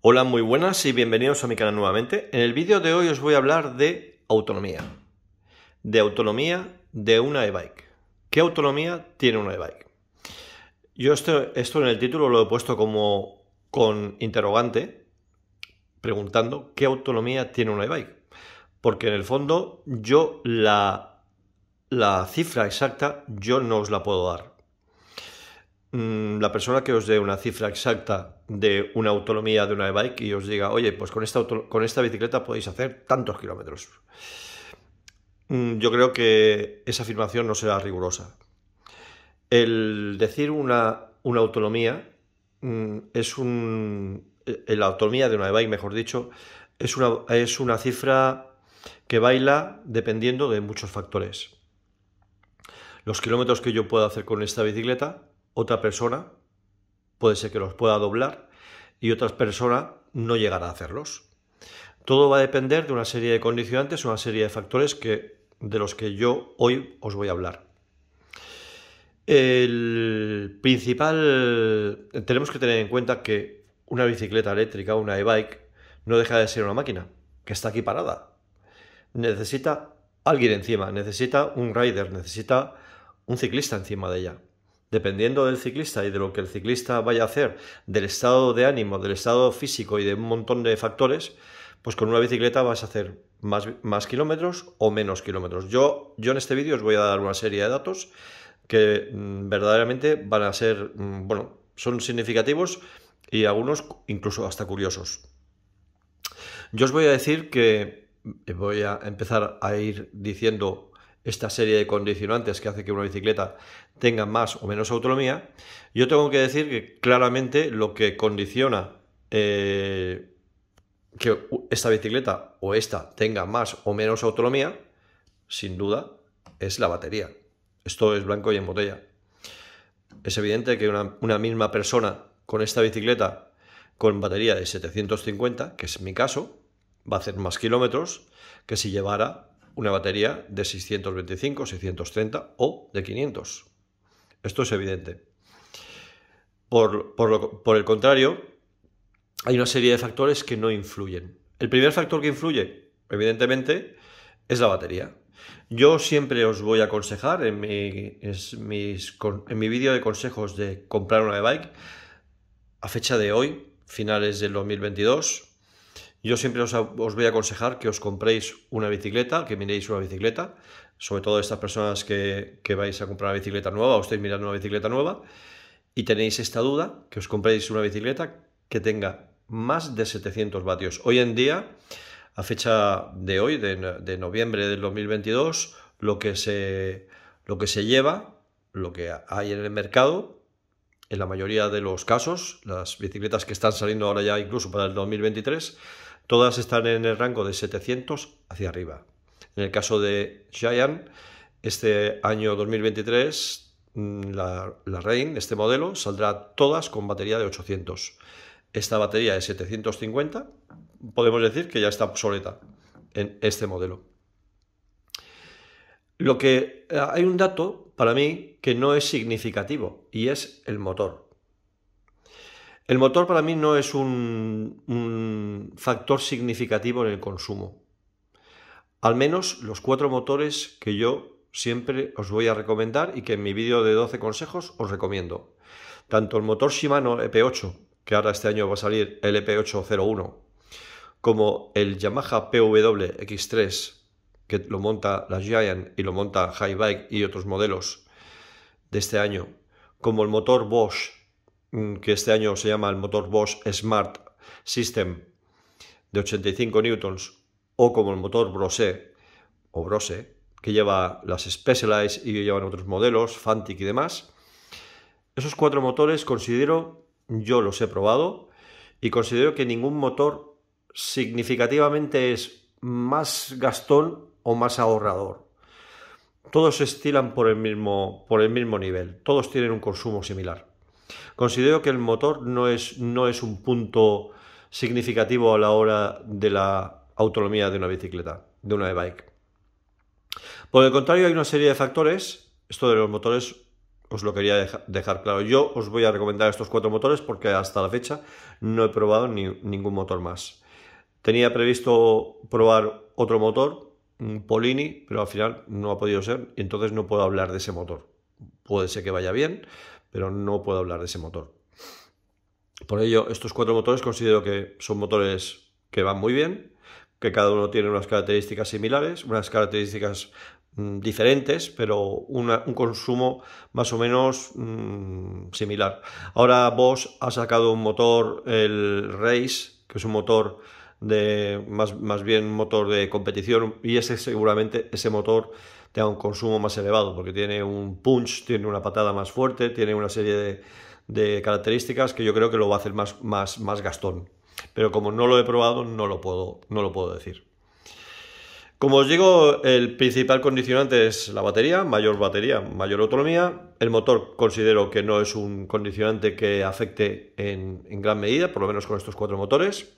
Hola, muy buenas y bienvenidos a mi canal nuevamente. En el vídeo de hoy os voy a hablar de autonomía. De autonomía de una e-bike. ¿Qué autonomía tiene una e-bike? Yo esto, en el título lo he puesto como con interrogante, preguntando qué autonomía tiene una e-bike. Porque en el fondo yo la, la cifra exacta yo no os la puedo dar. Mm, la persona que os dé una cifra exacta de una autonomía de una e-bike y os diga, oye, pues con esta, con esta bicicleta podéis hacer tantos kilómetros. Mm, yo creo que esa afirmación no será rigurosa. El decir una, autonomía mm, es un. E-, la autonomía de una e-bike, mejor dicho, es una, es una cifra que baila dependiendo de muchos factores. Los kilómetros que yo pueda hacer con esta bicicleta, otra persona puede ser que los pueda doblar y otra persona no llegará a hacerlos. Todo va a depender de una serie de condicionantes, una serie de factores que, de los que yo hoy os voy a hablar. El principal. Tenemos que tener en cuenta que una bicicleta eléctrica, una e-bike, no deja de ser una máquina que está aquí parada. Necesita alguien encima, necesita un rider, necesita un ciclista encima de ella dependiendo del ciclista y de lo que el ciclista vaya a hacer, del estado de ánimo, del estado físico y de un montón de factores, pues con una bicicleta vas a hacer más, kilómetros o menos kilómetros. Yo, yo en este vídeo os voy a dar una serie de datos que mm, verdaderamente van a ser, mm, bueno, son significativos y algunos incluso hasta curiosos. Yo os voy a decir que mm, voy a empezar a ir diciendo esta serie de condicionantes que hace que una bicicleta tenga más o menos autonomía, yo tengo que decir que claramente lo que condiciona eh, que esta bicicleta o esta tenga más o menos autonomía, sin duda, es la batería. Esto es blanco y en botella. Es evidente que una, una misma persona con esta bicicleta con batería de 750, que es mi caso, va a hacer más kilómetros que si llevara una batería de 625, 630 o de 500. Esto es evidente. Por, el contrario, hay una serie de factores que no influyen. El primer factor que influye, evidentemente, es la batería. Yo siempre os voy a aconsejar en mi, en en mi vídeo de consejos de comprar una e-bike, a fecha de hoy, finales del 2022, yo siempre os, voy a aconsejar que os compréis una bicicleta, que miréis una bicicleta, sobre todo estas personas que, vais a comprar una bicicleta nueva o estáis mirando una bicicleta nueva y tenéis esta duda, que os compréis una bicicleta que tenga más de 700 vatios. Hoy en día, a fecha de hoy, de, noviembre del 2022, lo que, se, lo que se lleva, lo que hay en el mercado, en la mayoría de los casos, las bicicletas que están saliendo ahora ya incluso para el 2023, Todas están en el rango de 700 hacia arriba. En el caso de Giant, este año 2023, mm, la, la Rain, este modelo, saldrá todas con batería de 800. Esta batería de 750, podemos decir que ya está obsoleta en este modelo. Lo que eh, hay un dato para mí que no es significativo y es el motor. El motor para mí no es un, factor significativo en el consumo. Al menos los cuatro motores que yo siempre os voy a recomendar y que en mi vídeo de 12 consejos os recomiendo. Tanto el motor Shimano EP8, que ahora este año va a salir el EP801, como el Yamaha PWX3, que lo monta la Giant y lo monta High Bike y otros modelos de este año, como el motor Bosch Mm, que este año se llama el motor Bosch Smart System de 85 newtons o como el motor Brose o Brose que lleva las Specialized y llevan otros modelos, Fantic y demás. Esos cuatro motores considero, yo los he probado y considero que ningún motor significativamente es más gastón o más ahorrador. Todos se estilan por el mismo, por el mismo nivel, todos tienen un consumo similar. Considero que el motor no es, un punto significativo a la hora de la autonomía de una bicicleta, de una e-bike. Por el contrario, hay una serie de factores, esto de los motores os lo quería dejar claro. Yo os voy a recomendar estos cuatro motores porque hasta la fecha no he probado ningún motor más. Tenía previsto probar otro motor, un Polini, pero al final no ha podido ser y entonces no puedo hablar de ese motor. Puede ser que vaya bien, pero no puedo hablar de ese motor. Por ello, estos cuatro motores considero que son motores que van muy bien, que cada uno tiene unas características similares, unas características mm, diferentes, pero un consumo más o menos mm, similar. Ahora Bosch ha sacado un motor, el Race, que es un motor de más, más bien motor de competición y ese seguramente ese motor tenga un consumo más elevado, porque tiene un punch, tiene una patada más fuerte, tiene una serie de, características que yo creo que lo va a hacer más, más, gastón. Pero como no lo he probado, no lo puedo, no lo puedo decir. Como os digo, el principal condicionante es la batería, mayor batería, mayor autonomía. El motor considero que no es un condicionante que afecte en gran medida, por lo menos con estos cuatro motores.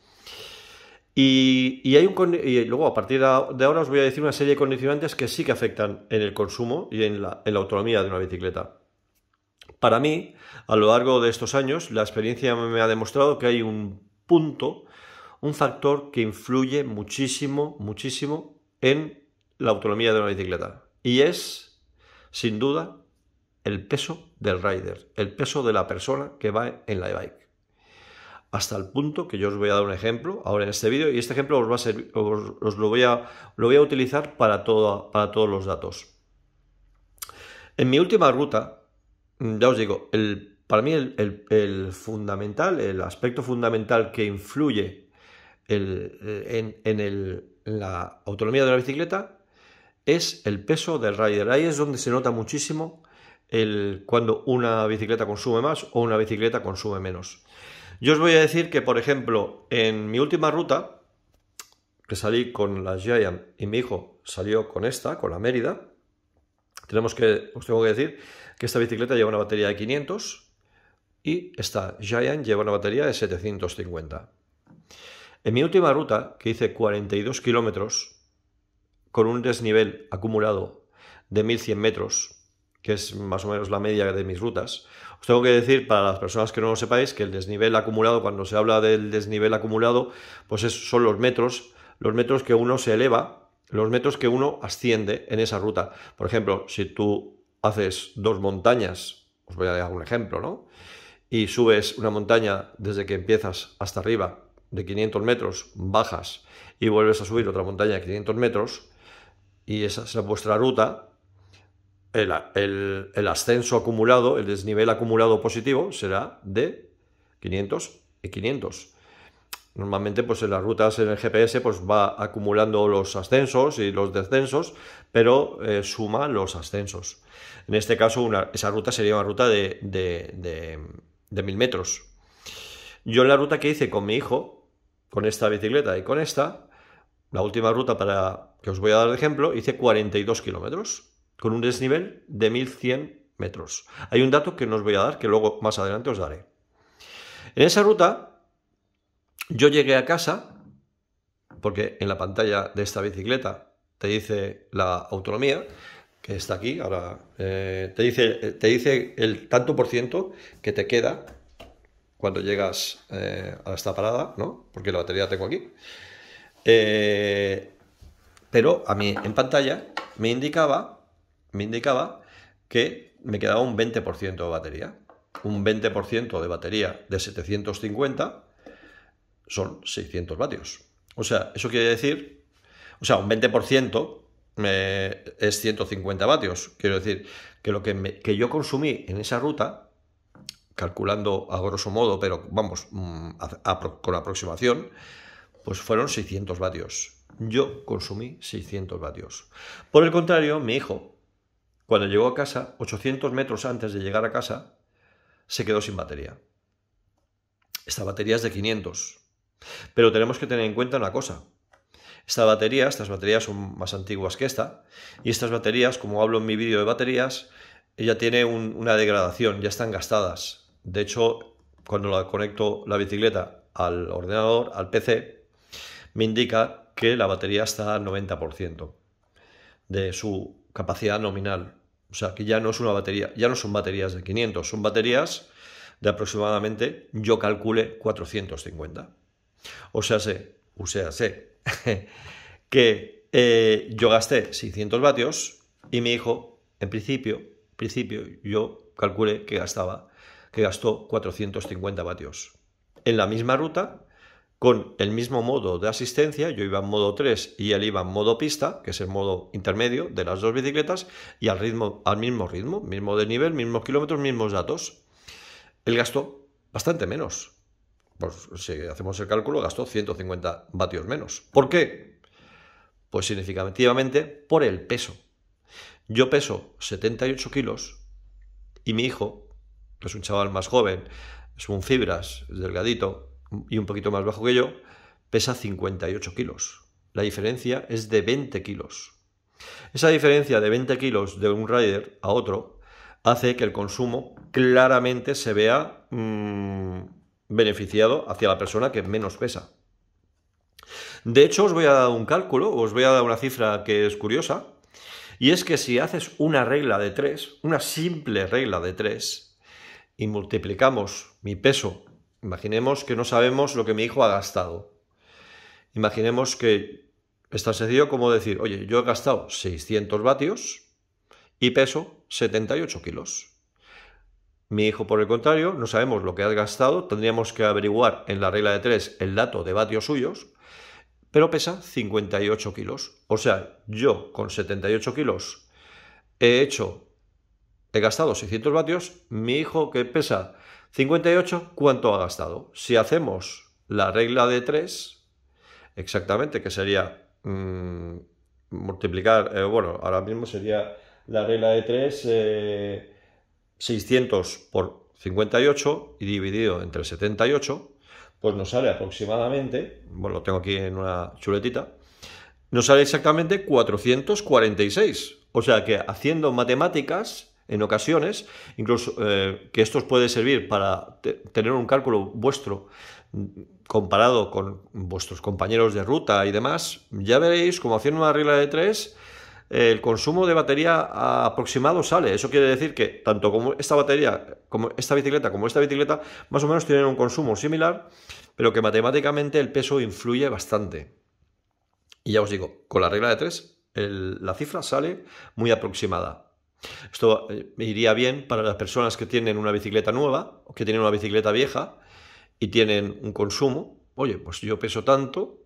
Y, hay un, y luego, a partir de ahora, os voy a decir una serie de condicionantes que sí que afectan en el consumo y en la, en la autonomía de una bicicleta. Para mí, a lo largo de estos años, la experiencia me ha demostrado que hay un punto, un factor que influye muchísimo, muchísimo en la autonomía de una bicicleta. Y es, sin duda, el peso del rider, el peso de la persona que va en la e-bike hasta el punto que yo os voy a dar un ejemplo ahora en este vídeo y este ejemplo os, va a os, lo, voy a, lo, voy a, utilizar para, todos los datos. En mi última ruta, mm, ya os digo, para mí el, fundamental, el aspecto fundamental que influye en, la autonomía de la bicicleta es el peso del rider. Ahí es donde se nota muchísimo el, cuando una bicicleta consume más o una bicicleta consume menos. Yo os voy a decir que, por ejemplo, en mi última ruta, que salí con la Giant y mi hijo salió con esta, con la Mérida, tenemos que, os tengo que decir que esta bicicleta lleva una batería de 500 y esta Giant lleva una batería de 750. En mi última ruta, que hice 42 kilómetros, con un desnivel acumulado de 1100 metros, que es más o menos la media de mis rutas. Os tengo que decir, para las personas que no lo sepáis, que el desnivel acumulado, cuando se habla del desnivel acumulado, pues son los metros, los metros que uno se eleva, los metros que uno asciende en esa ruta. Por ejemplo, si tú haces dos montañas, os voy a dar un ejemplo, ¿no? Y subes una montaña desde que empiezas hasta arriba de 500 metros, bajas y vuelves a subir otra montaña de 500 metros, y esa es vuestra ruta, el, ascenso acumulado, el desnivel acumulado positivo será de 500 y 500. Normalmente, pues en las rutas en el GPS, pues va acumulando los ascensos y los descensos, pero eh, suma los ascensos. En este caso, esa ruta sería una ruta de, de, de, mil metros. Yo en la ruta que hice con mi hijo, con esta bicicleta y con esta, la última ruta para que os voy a dar de ejemplo, hice 42 kilómetros con un desnivel de 1100 metros. Hay un dato que no os voy a dar, que luego más adelante os daré. En esa ruta yo llegué a casa, porque en la pantalla de esta bicicleta te dice la autonomía, que está aquí, ahora eh, te, dice, te dice el tanto por ciento que te queda cuando llegas eh, a esta parada, ¿no? Porque la batería tengo aquí. Eh, pero a mí en pantalla me indicaba me indicaba que me quedaba un 20% de batería. Un 20% de batería de 750 son 600 vatios. O sea, eso quiere decir, o sea, un 20% eh, es 150 vatios. Quiero decir que lo que, yo consumí en esa ruta, calculando a grosso modo, pero vamos, mm, con aproximación, pues fueron 600 vatios. Yo consumí 600 vatios. Por el contrario, mi hijo, cuando llegó a casa, 800 metros antes de llegar a casa, se quedó sin batería. Esta batería es de 500. Pero tenemos que tener en cuenta una cosa. Esta batería, estas baterías son más antiguas que esta, y estas baterías, como hablo en mi vídeo de baterías, ya tiene una degradación, ya están gastadas. De hecho, cuando la conecto la bicicleta al ordenador, al PC, me indica que la batería está al 90% de su capacidad nominal. O sea, que ya no es una batería, ya no son baterías de 500, son baterías de aproximadamente, yo calcule, 450. O sea, sé, o sea, sé que eh, yo gasté 600 vatios y mi hijo, en principio, principio yo calculé que gastaba, que gastó 450 vatios. En la misma ruta, con el mismo modo de asistencia, yo iba en modo 3 y él iba en modo pista, que es el modo intermedio de las dos bicicletas, y al, mismo ritmo, mismo de nivel, mismos kilómetros, mismos datos. Él gastó bastante menos. Pues, si hacemos el cálculo, gastó 150 vatios menos. ¿Por qué? Pues significativamente por el peso. Yo peso 78 kilos y mi hijo, que es un chaval más joven, es un fibras, delgadito, y un poquito más bajo que yo, pesa 58 kilos. La diferencia es de 20 kilos. Esa diferencia de 20 kilos de un rider a otro hace que el consumo claramente se vea mm, beneficiado hacia la persona que menos pesa. De hecho, os voy a dar un cálculo, os voy a dar una cifra que es curiosa, y es que si haces una regla de 3, una simple regla de 3, y multiplicamos mi peso Imaginemos que no sabemos lo que mi hijo ha gastado. Imaginemos que es tan sencillo como decir, oye, yo he gastado 600 vatios y peso 78 kilos. Mi hijo, por el contrario, no sabemos lo que ha gastado, tendríamos que averiguar en la regla de 3 el dato de vatios suyos, pero pesa 58 kilos. O sea, yo con 78 kilos he hecho, he gastado 600 vatios, mi hijo que pesa 58, ¿cuánto ha gastado? Si hacemos la regla de 3, exactamente, que sería mm, multiplicar, eh, bueno, ahora mismo sería la regla de 3, 600 eh, por 58 y dividido entre 78, pues nos sale aproximadamente, bueno, lo tengo aquí en una chuletita, nos sale exactamente 446. O sea que haciendo matemáticas en ocasiones, incluso eh, que esto os puede servir para tener un cálculo vuestro mm, comparado con vuestros compañeros de ruta y demás, ya veréis como haciendo una regla de tres el consumo de batería aproximado sale. Eso quiere decir que tanto como esta batería, como esta bicicleta, como esta bicicleta, más o menos tienen un consumo similar, pero que matemáticamente el peso influye bastante. Y ya os digo, con la regla de tres, la cifra sale muy aproximada. Esto eh, iría bien para las personas que tienen una bicicleta nueva o que tienen una bicicleta vieja y tienen un consumo. Oye, pues yo peso tanto,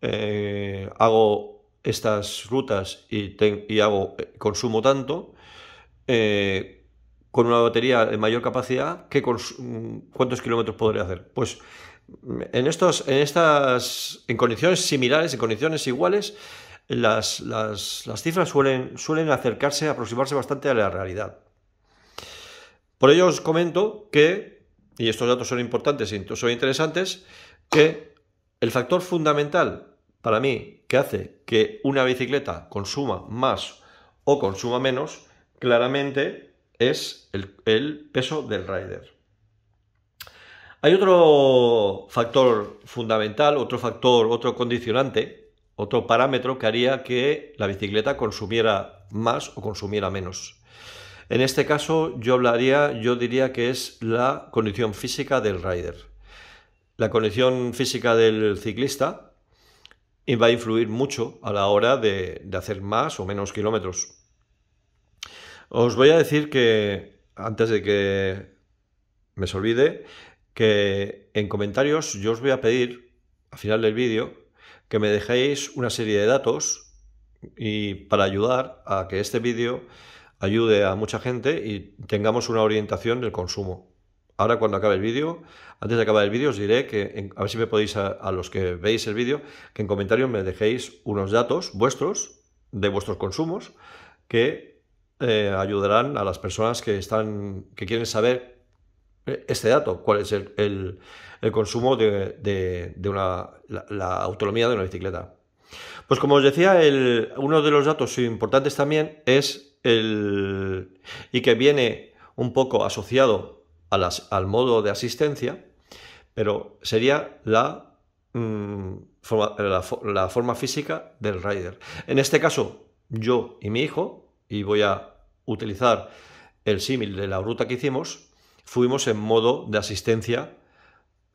eh, hago estas rutas y, y hago eh, consumo tanto. con una batería de mayor capacidad, ¿qué ¿cuántos kilómetros podré hacer? Pues en, estos, en estas en condiciones similares, en condiciones iguales, las, cifras suelen, acercarse, aproximarse bastante a la realidad. Por ello os comento que, y estos datos son importantes y son interesantes, que el factor fundamental para mí que hace que una bicicleta consuma más o consuma menos, claramente es el, el peso del rider. Hay otro factor fundamental, otro factor, otro condicionante otro parámetro que haría que la bicicleta consumiera más o consumiera menos. En este caso yo hablaría, yo diría que es la condición física del rider. La condición física del ciclista va a influir mucho a la hora de, hacer más o menos kilómetros. Os voy a decir que, antes de que me se olvide, que en comentarios yo os voy a pedir, al final del vídeo, que me dejéis una serie de datos y para ayudar a que este vídeo ayude a mucha gente y tengamos una orientación del consumo. Ahora cuando acabe el vídeo, antes de acabar el vídeo os diré que, a ver si me podéis, a, los que veis el vídeo, que en comentarios me dejéis unos datos vuestros, de vuestros consumos, que eh, ayudarán a las personas que, están, que quieren saber este dato, cuál es el, consumo de, la, autonomía de una bicicleta. Pues como os decía, el, uno de los datos importantes también es el... y que viene un poco asociado al modo de asistencia, pero sería mm, la, la forma física del rider. En este caso, yo y mi hijo, y voy a utilizar el símil de la ruta que hicimos, fuimos en modo de asistencia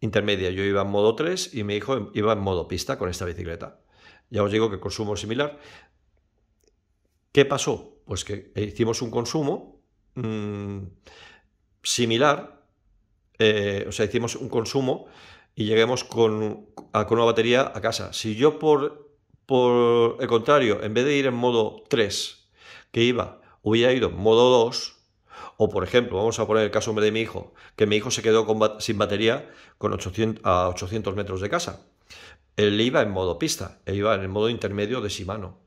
intermedia. Yo iba en modo 3 y mi hijo iba en modo pista con esta bicicleta. Ya os digo que consumo similar. ¿Qué pasó? Pues que hicimos un consumo mm, similar, eh, o sea, hicimos un consumo y lleguemos con, con una batería a casa. Si yo por, por el contrario, en vez de ir en modo 3, que iba, hubiera ido en modo 2, o por ejemplo, vamos a poner el caso de mi hijo, que mi hijo se quedó sin batería con a 800 metros de casa. Él iba en modo pista, él e iba en el modo intermedio de Shimano.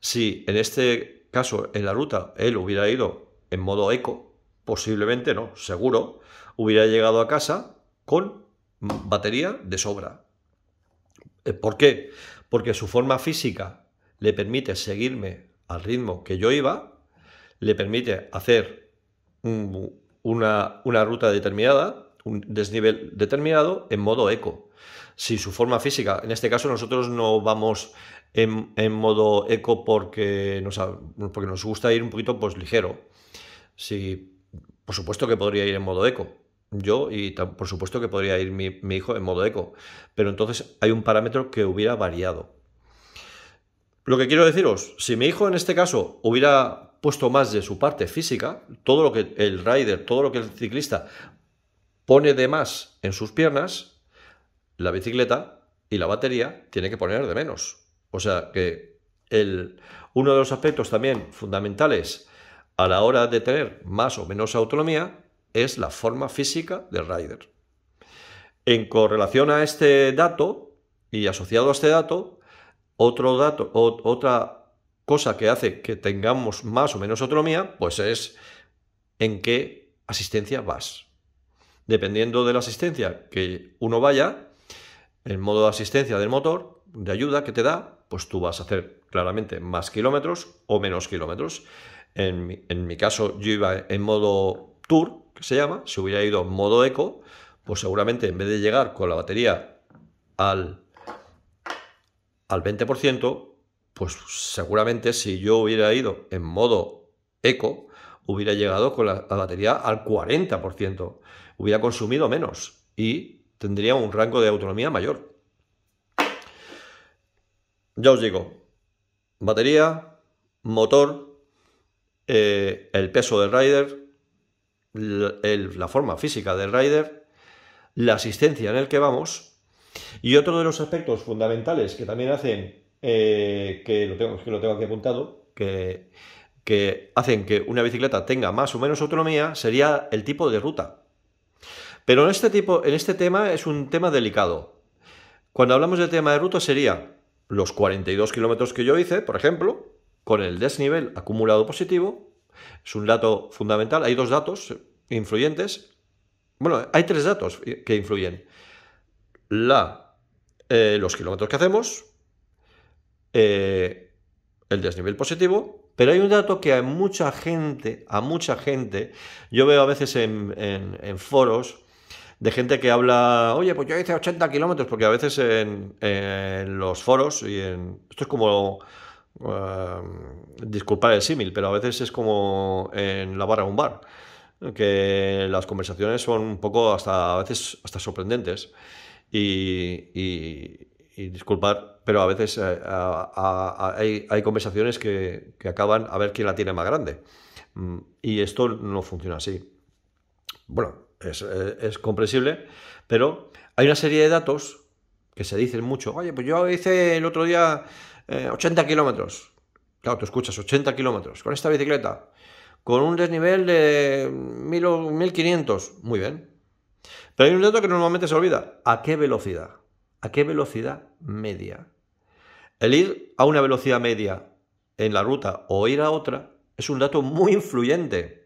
Si en este caso, en la ruta, él hubiera ido en modo eco, posiblemente no, seguro, hubiera llegado a casa con batería de sobra. Eh, ¿Por qué? Porque su forma física le permite seguirme al ritmo que yo iba, le permite hacer una, una ruta determinada, un desnivel determinado, en modo eco. Si su forma física, en este caso nosotros no vamos en, modo eco porque nos, porque nos gusta ir un poquito pues, ligero. Si, por supuesto que podría ir en modo eco, yo y por supuesto que podría ir mi, mi, hijo en modo eco, pero entonces hay un parámetro que hubiera variado. Lo que quiero deciros, si mi hijo en este caso hubiera puesto más de su parte física, todo lo que el rider, todo lo que el ciclista pone de más en sus piernas, la bicicleta y la batería tiene que poner de menos. O sea que el, uno de los aspectos también fundamentales a la hora de tener más o menos autonomía es la forma física del rider. En correlación a este dato y asociado a este dato, otro dato, o, otra cosa que hace que tengamos más o menos autonomía, pues es en qué asistencia vas. Dependiendo de la asistencia que uno vaya, el modo de asistencia del motor, de ayuda que te da, pues tú vas a hacer claramente más kilómetros o menos kilómetros. En mi, caso yo iba en modo tour, que se llama, si hubiera ido en modo eco, pues seguramente en vez de llegar con la batería al, al 20%, pues seguramente si yo hubiera ido en modo eco, hubiera llegado con la, batería al 40%, hubiera consumido menos y tendría un rango de autonomía mayor. Ya os digo, batería, motor, eh, el peso del rider, la forma física del rider, la asistencia en el que vamos. Y otro de los aspectos fundamentales que también hacen eh, que, lo tengo, que aquí apuntado, que, hacen que una bicicleta tenga más o menos autonomía, sería el tipo de ruta. Pero en este, tipo, en este tema es un tema delicado. Cuando hablamos del tema de ruta sería los 42 kilómetros que yo hice, por ejemplo, con el desnivel acumulado positivo. Es un dato fundamental. Hay dos datos influyentes. Bueno, hay tres datos que influyen. La, eh, los kilómetros que hacemos, eh, el desnivel positivo, pero hay un dato que a mucha gente, a mucha gente, yo veo a veces en, foros de gente que habla, oye, pues yo hice 80 kilómetros, porque a veces en, los foros y en... Esto es como... Eh, disculpar el símil, pero a veces es como en la barra de un bar que las conversaciones son un poco hasta a veces hasta sorprendentes y, y disculpar, pero a veces eh, hay, conversaciones que, acaban a ver quién la tiene más grande. Mm, y esto no funciona así. Bueno, eh, es, comprensible, pero hay una serie de datos que se dicen mucho. Oye, pues yo hice el otro día 80 eh, kilómetros. Claro, tú escuchas 80 kilómetros con esta bicicleta, con un desnivel de 1500. Muy bien. Pero hay un dato que normalmente se olvida. ¿A qué velocidad? ¿A qué velocidad media? El ir a una velocidad media en la ruta o ir a otra es un dato muy influyente.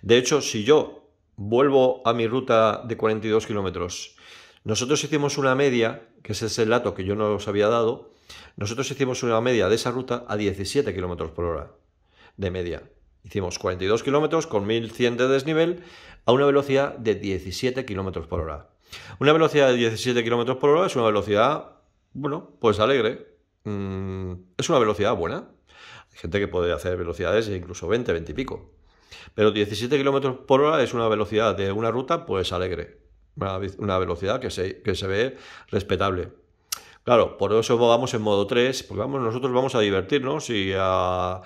De hecho, si yo vuelvo a mi ruta de 42 kilómetros, nosotros hicimos una media, que ese es el dato que yo no os había dado, nosotros hicimos una media de esa ruta a 17 kilómetros por hora de media. Hicimos 42 kilómetros con 1100 de desnivel a una velocidad de 17 kilómetros por hora. Una velocidad de 17 km por hora es una velocidad, bueno, pues alegre. Mm, es una velocidad buena. Hay gente que puede hacer velocidades de incluso 20, 20 y pico. Pero 17 km por hora es una velocidad de una ruta, pues alegre. Una, velocidad que se, ve respetable. Claro, por eso vamos en modo 3, porque vamos, nosotros vamos a divertirnos y a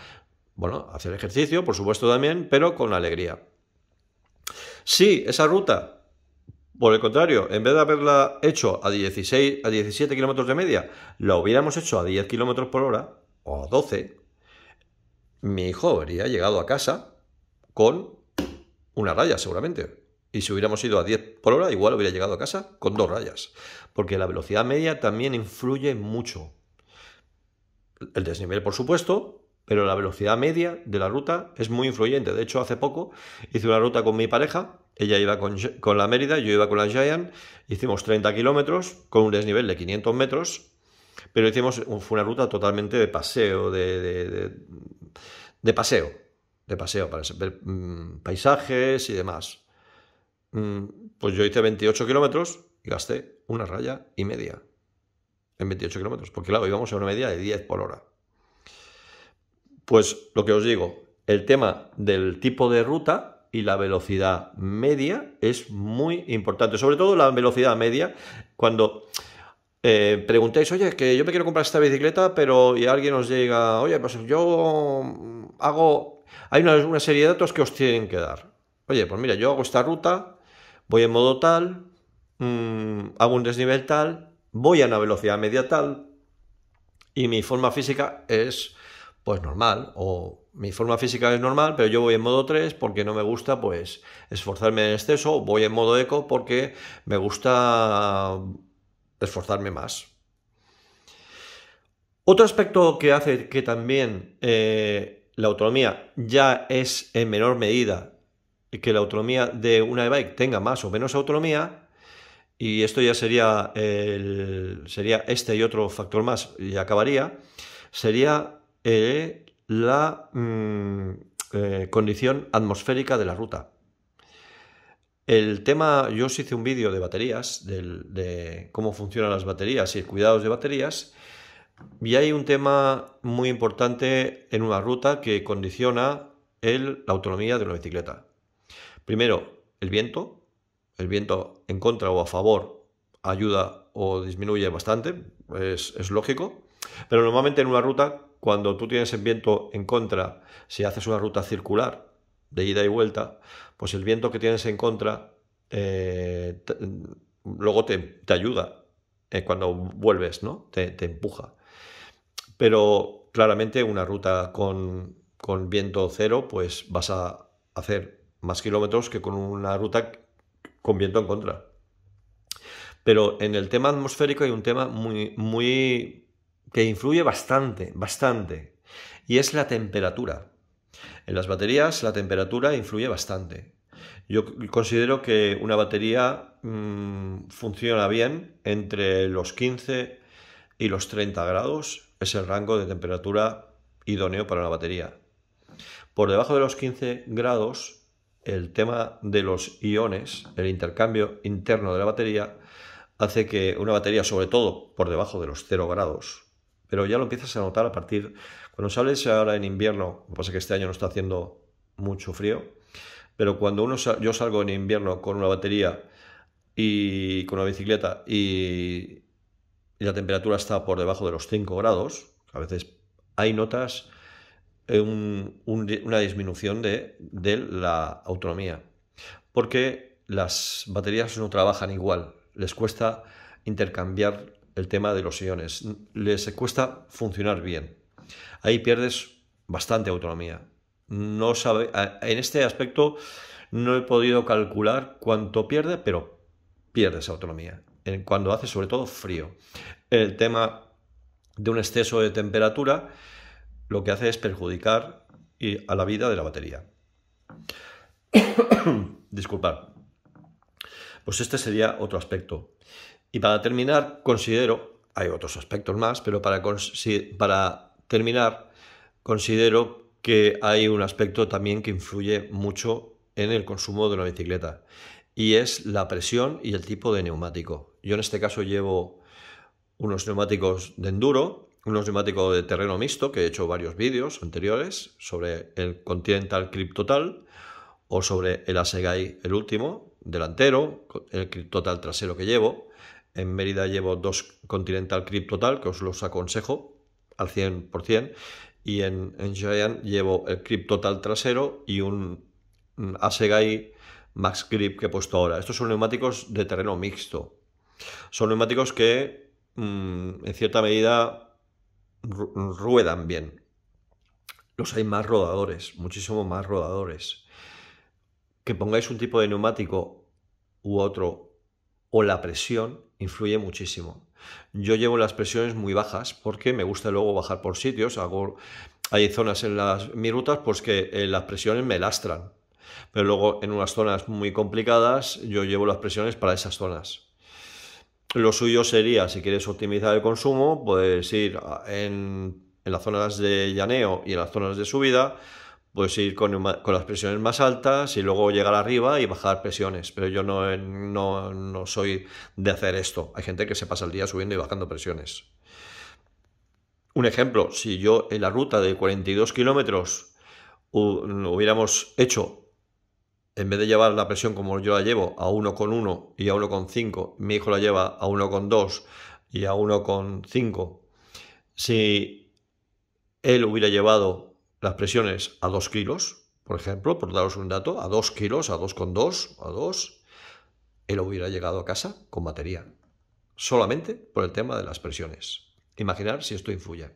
bueno, hacer ejercicio, por supuesto también, pero con alegría. Sí, esa ruta por el contrario, en vez de haberla hecho a 16, a 17 kilómetros de media, la hubiéramos hecho a 10 kilómetros por hora o a 12, mi hijo habría llegado a casa con una raya, seguramente. Y si hubiéramos ido a 10 por hora, igual hubiera llegado a casa con dos rayas. Porque la velocidad media también influye mucho. El desnivel, por supuesto, pero la velocidad media de la ruta es muy influyente. De hecho, hace poco hice una ruta con mi pareja, ella iba con, la Mérida, yo iba con la Giant, hicimos 30 kilómetros con un desnivel de 500 metros, pero hicimos una ruta totalmente de paseo, de, de paseo, de paseo, para ver mm, paisajes y demás. Mm, pues yo hice 28 kilómetros y gasté una raya y media en 28 kilómetros, porque claro, íbamos a una media de 10 por hora. Pues lo que os digo, el tema del tipo de ruta y la velocidad media es muy importante, sobre todo la velocidad media cuando... Eh, preguntéis, preguntáis, oye, que yo me quiero comprar esta bicicleta, pero y alguien os llega, oye, pues yo hago, hay una, serie de datos que os tienen que dar. Oye, pues mira, yo hago esta ruta, voy en modo tal, mm, hago un desnivel tal, voy a una velocidad media tal, y mi forma física es pues normal, o mi forma física es normal, pero yo voy en modo 3 porque no me gusta pues esforzarme en exceso, voy en modo eco porque me gusta esforzarme más. Otro aspecto que hace que también eh, la autonomía ya es en menor medida que la autonomía de una e-bike tenga más o menos autonomía, y esto ya sería, sería este y otro factor más y acabaría, sería eh, la mm, eh, condición atmosférica de la ruta. El tema, yo os hice un vídeo de baterías, de cómo funcionan las baterías y cuidados de baterías, y hay un tema muy importante en una ruta que condiciona la autonomía de una bicicleta. Primero, el viento. El viento en contra o a favor ayuda o disminuye bastante, es lógico. Pero normalmente en una ruta cuando tú tienes el viento en contra, si haces una ruta circular de ida y vuelta, pues el viento que tienes en contra eh, luego te, ayuda eh, cuando vuelves, ¿no? Te, empuja. Pero claramente una ruta con, con viento cero, pues vas a hacer más kilómetros que con una ruta con viento en contra. Pero en el tema atmosférico hay un tema muy, muy que influye bastante, bastante, y es la temperatura. En las baterías la temperatura influye bastante. Yo considero que una batería mm, funciona bien entre los 15 y los 30 grados. Es el rango de temperatura idóneo para una batería. Por debajo de los 15 grados, el tema de los iones, el intercambio interno de la batería, hace que una batería, sobre todo por debajo de los 0 grados, pero ya lo empiezas a notar a partir, cuando sales ahora en invierno, lo que pasa que este año no está haciendo mucho frío, pero cuando uno yo salgo en invierno con una batería y con una bicicleta y, la temperatura está por debajo de los 5 grados, a veces hay notas eh, una disminución de la autonomía, porque las baterías no trabajan igual, les cuesta intercambiar el tema de los iones. Les cuesta funcionar bien. Ahí pierdes bastante autonomía. No sabe, en este aspecto no he podido calcular cuánto pierde, pero pierdes autonomía. Cuando hace sobre todo frío. El tema de un exceso de temperatura lo que hace es perjudicar a la vida de la batería. Disculpad. Pues este sería otro aspecto. Y para terminar, considero, hay otros aspectos más, pero para, para terminar, considero que hay un aspecto también que influye mucho en el consumo de una bicicleta y es la presión y el tipo de neumático. Yo en este caso llevo unos neumáticos de enduro, unos neumáticos de terreno mixto, que he hecho varios vídeos anteriores sobre el Continental Clip Total o sobre el Asegai, el último, delantero, el Clip Total trasero que llevo, en Mérida llevo dos Continental Crip Total, que os los aconsejo al 100%. Y en, en llevo el Crip Total trasero y un, Asegai Max Grip que he puesto ahora. Estos son neumáticos de terreno mixto. Son neumáticos que mm, en cierta medida ruedan bien. Los hay más rodadores, muchísimo más rodadores. Que pongáis un tipo de neumático u otro o la presión influye muchísimo. Yo llevo las presiones muy bajas porque me gusta luego bajar por sitios, hago, hay zonas en las mis rutas pues que eh, las presiones me lastran, pero luego en unas zonas muy complicadas yo llevo las presiones para esas zonas. Lo suyo sería, si quieres optimizar el consumo, puedes ir en, en las zonas de llaneo y en las zonas de subida, Puedes ir con, las presiones más altas y luego llegar arriba y bajar presiones. Pero yo eh, no, no, soy de hacer esto. Hay gente que se pasa el día subiendo y bajando presiones. Un ejemplo, si yo en la ruta de 42 kilómetros hubiéramos hecho, en vez de llevar la presión como yo la llevo a 1,1 y a 1,5, mi hijo la lleva a 1,2 y a 1,5, si él hubiera llevado las presiones a 2 kilos, por ejemplo, por daros un dato, a 2 kilos, a 2,2, a 2, él hubiera llegado a casa con batería, solamente por el tema de las presiones. Imaginar si esto influye.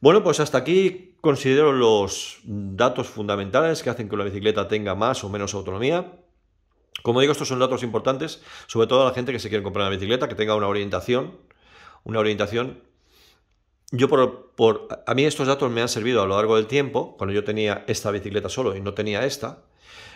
Bueno, pues hasta aquí considero los datos fundamentales que hacen que una bicicleta tenga más o menos autonomía. Como digo, estos son datos importantes, sobre todo a la gente que se quiere comprar una bicicleta, que tenga una orientación, una orientación yo por, por, a mí estos datos me han servido a lo largo del tiempo, cuando yo tenía esta bicicleta solo y no tenía esta,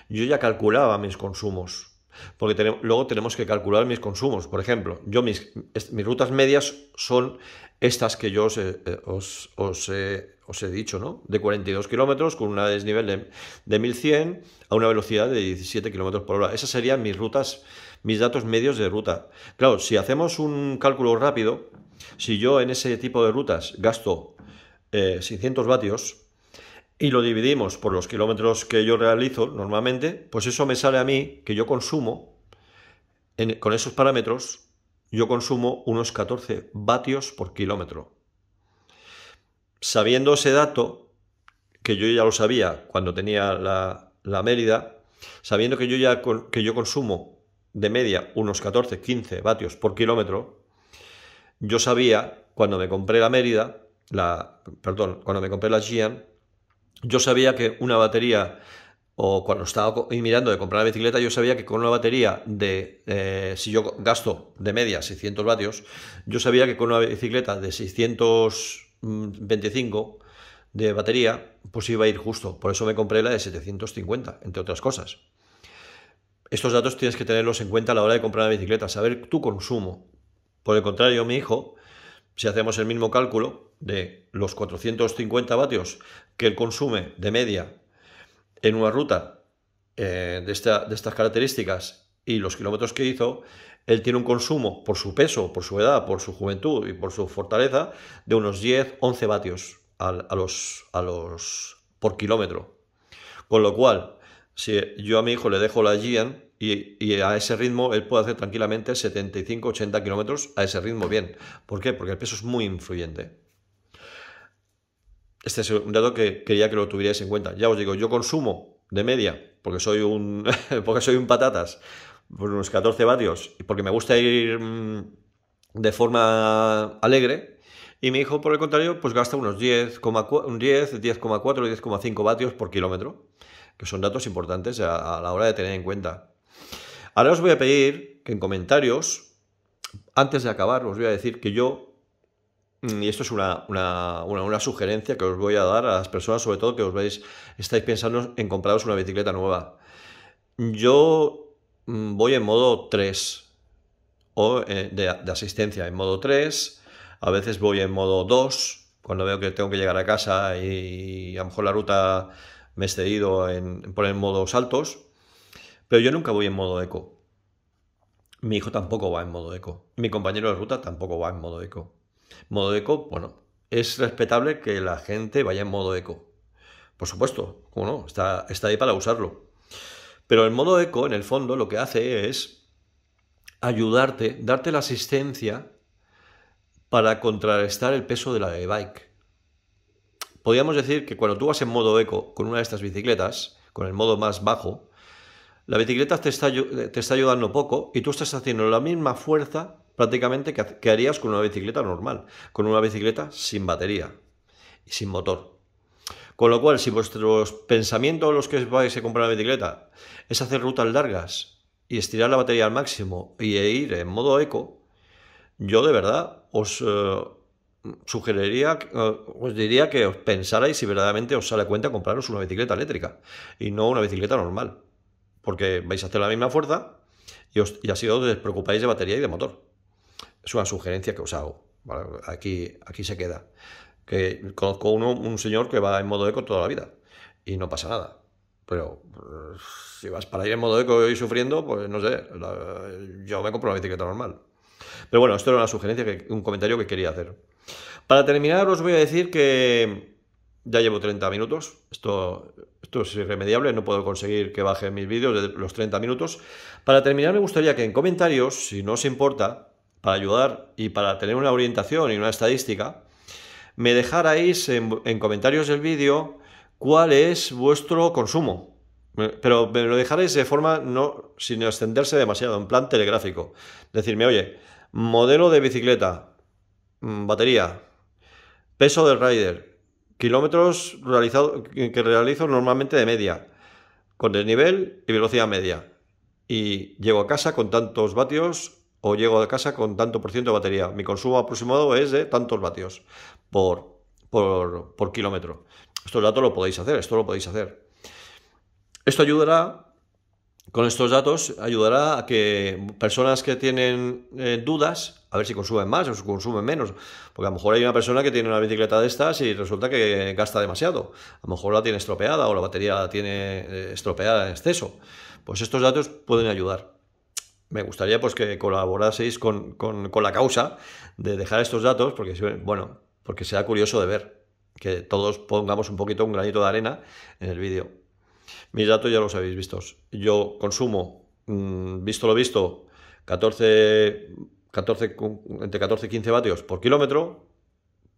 yo ya calculaba mis consumos. Porque luego tenemos que calcular mis consumos. Por ejemplo, yo mis, rutas medias son estas que yo os, he eh, dicho, ¿no? De 42 kilómetros con un desnivel de, de 1100 a una velocidad de 17 kilómetros por hora. Esas serían mis rutas, mis datos medios de ruta. Claro, si hacemos un cálculo rápido, si yo en ese tipo de rutas gasto 600 eh, vatios y lo dividimos por los kilómetros que yo realizo normalmente, pues eso me sale a mí que yo consumo, con esos parámetros, yo consumo unos 14 vatios por kilómetro. Sabiendo ese dato, que yo ya lo sabía cuando tenía la, la Mérida, sabiendo que yo ya que yo consumo de media unos 14, 15 vatios por kilómetro, yo sabía, cuando me compré la Mérida, la, perdón, cuando me compré la Gian, yo sabía que una batería, o cuando estaba mirando de comprar la bicicleta, yo sabía que con una batería de, eh, si yo gasto de media 600 vatios, yo sabía que con una bicicleta de 625 mm, de batería, pues iba a ir justo. Por eso me compré la de 750, entre otras cosas. Estos datos tienes que tenerlos en cuenta a la hora de comprar la bicicleta, saber tu consumo, por el contrario, mi hijo, si hacemos el mismo cálculo de los 450 vatios que él consume de media en una ruta eh, de, estas características y los kilómetros que hizo, él tiene un consumo por su peso, por su edad, por su juventud y por su fortaleza de unos 10, 11 vatios a, los, a los, por kilómetro. Con lo cual, si yo a mi hijo le dejo la GIAN, y, a ese ritmo él puede hacer tranquilamente 75-80 kilómetros a ese ritmo bien. ¿Por qué? Porque el peso es muy influyente. Este es un dato que quería que lo tuvierais en cuenta. Ya os digo, yo consumo de media, porque soy un, porque soy un patatas, unos 14 vatios, y porque me gusta ir mm, de forma alegre. Y mi hijo, por el contrario, pues gasta unos 10 10, 10, 10,5 vatios por kilómetro, que son datos importantes a la hora de tener en cuenta. Ahora os voy a pedir que en comentarios, antes de acabar, os voy a decir que yo, mm, y esto es una, sugerencia que os voy a dar a las personas, sobre todo que os veis, estáis pensando en compraros una bicicleta nueva. Yo mm, voy en modo 3 o eh, de, asistencia, en modo 3, a veces voy en modo 2 cuando veo que tengo que llegar a casa y a lo mejor la ruta me he excedido en, en poner modos altos, pero yo nunca voy en modo eco. Mi hijo tampoco va en modo eco. Mi compañero de ruta tampoco va en modo eco. Modo eco, bueno, es respetable que la gente vaya en modo eco. Por supuesto, no, está, está ahí para usarlo. Pero el modo eco, en el fondo, lo que hace es ayudarte, darte la asistencia para contrarrestar el peso de la e-bike. Podríamos decir que cuando tú vas en modo eco con una de estas bicicletas, con el modo más bajo, la bicicleta te está, ayudando poco y tú estás haciendo la misma fuerza prácticamente que, harías con una bicicleta normal, con una bicicleta sin batería y sin motor. Con lo cual, si vuestros pensamientos, los que vais a comprar la bicicleta, es hacer rutas largas y estirar la batería al máximo y e ir en modo eco, yo de verdad os eh, sugeriría, eh, os diría que os pensarais si verdaderamente os sale cuenta compraros una bicicleta eléctrica y no una bicicleta normal porque vais a hacer la misma fuerza y, os, y así os despreocupáis de batería y de motor. Es una sugerencia que os hago. Aquí, aquí se queda. Que conozco un señor que va en modo eco toda la vida y no pasa nada. Pero si vas para ir en modo eco y sufriendo, pues no sé, yo me compro una bicicleta normal. Pero bueno, esto era una sugerencia, un comentario que quería hacer. Para terminar, os voy a decir que ya llevo 30 minutos. Esto esto es irremediable, no puedo conseguir que baje mis vídeos de los 30 minutos. Para terminar, me gustaría que en comentarios, si no os importa, para ayudar y para tener una orientación y una estadística, me dejarais en, comentarios del vídeo cuál es vuestro consumo. Pero me lo dejaréis de forma no, sin extenderse demasiado, en plan telegráfico. Decirme, oye, modelo de bicicleta, mm, batería, peso del rider, Kilómetros realizado, que realizo normalmente de media, con desnivel y velocidad media. Y llego a casa con tantos vatios o llego a casa con tanto por ciento de batería. Mi consumo aproximado es de tantos vatios por, por, kilómetro. Estos datos lo podéis hacer, esto lo podéis hacer. Esto ayudará con estos datos ayudará a que personas que tienen eh, dudas a ver si consumen más o si consumen menos. Porque a lo mejor hay una persona que tiene una bicicleta de estas y resulta que gasta demasiado. A lo mejor la tiene estropeada o la batería la tiene eh, estropeada en exceso. Pues estos datos pueden ayudar. Me gustaría pues, que colaboraseis con, con, la causa de dejar estos datos, porque, bueno, porque sea curioso de ver. Que todos pongamos un poquito un granito de arena en el vídeo. Mis datos ya los habéis visto. Yo consumo, mm, visto lo visto, 14 14, entre 14 y 15 vatios por kilómetro,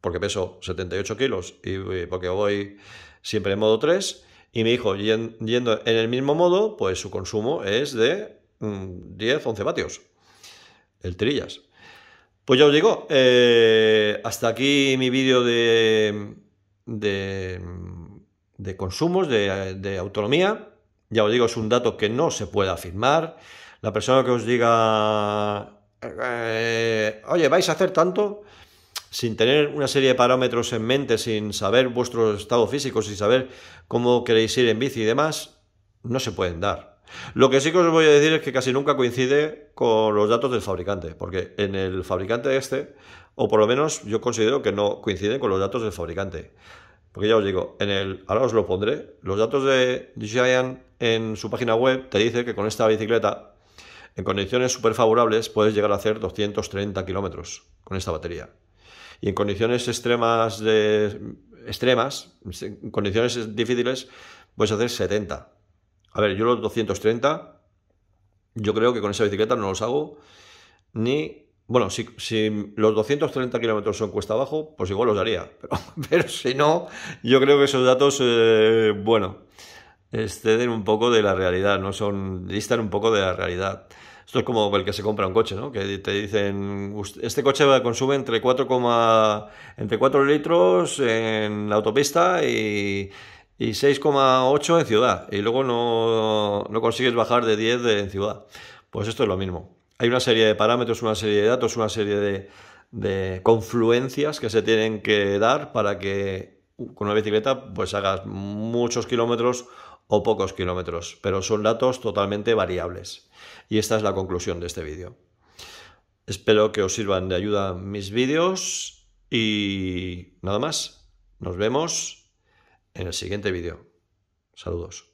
porque peso 78 kilos y porque voy siempre en modo 3. Y mi hijo, yendo en el mismo modo, pues su consumo es de 10, mm, 11 vatios. El trillas. Pues ya os digo, eh, hasta aquí mi vídeo de, de, de, consumos, de, de autonomía. Ya os digo, es un dato que no se puede afirmar. La persona que os diga eh, oye, vais a hacer tanto sin tener una serie de parámetros en mente, sin saber vuestro estado físico, sin saber cómo queréis ir en bici y demás, no se pueden dar. Lo que sí que os voy a decir es que casi nunca coincide con los datos del fabricante, porque en el fabricante este, o por lo menos yo considero que no coincide con los datos del fabricante. Porque ya os digo, en el, ahora os lo pondré, los datos de Giant en su página web te dice que con esta bicicleta en condiciones súper favorables puedes llegar a hacer 230 kilómetros con esta batería. Y en condiciones extremas, de, extremas en condiciones difíciles, puedes hacer 70. A ver, yo los 230, yo creo que con esa bicicleta no los hago ni bueno, si, los 230 kilómetros son cuesta abajo, pues igual los haría. Pero, pero, si no, yo creo que esos datos, eh, bueno, exceden un poco de la realidad, no son distan un poco de la realidad. Esto es como el que se compra un coche, ¿no? Que te dicen, este coche consume entre 4, entre 4 litros en la autopista y, y 6,8 en ciudad. Y luego no, consigues bajar de 10 en ciudad. Pues esto es lo mismo. Hay una serie de parámetros, una serie de datos, una serie de, de confluencias que se tienen que dar para que con una bicicleta pues hagas muchos kilómetros o pocos kilómetros, pero son datos totalmente variables. Y esta es la conclusión de este vídeo. Espero que os sirvan de ayuda mis vídeos y nada más. Nos vemos en el siguiente vídeo. Saludos.